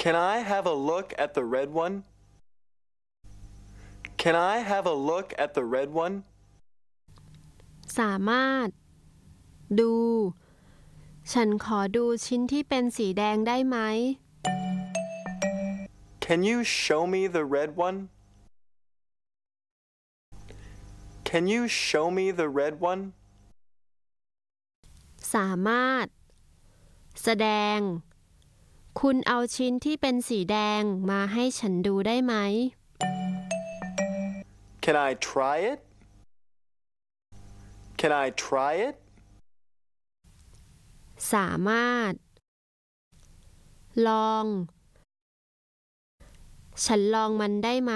Can I have a look at the red one? Can I have a look at the red one? สามารถฉันขอดูชิ้นที่เป็นสีแดงได้ไหม Can you show me the red one? Can you show me the red one? สามารถ แสดงคุณเอาชิ้นที่เป็นสีแดงมาให้ฉันดูได้ไหม Can I try it? Can I try it? สามารถ ลอง ฉันลองมันได้ไหม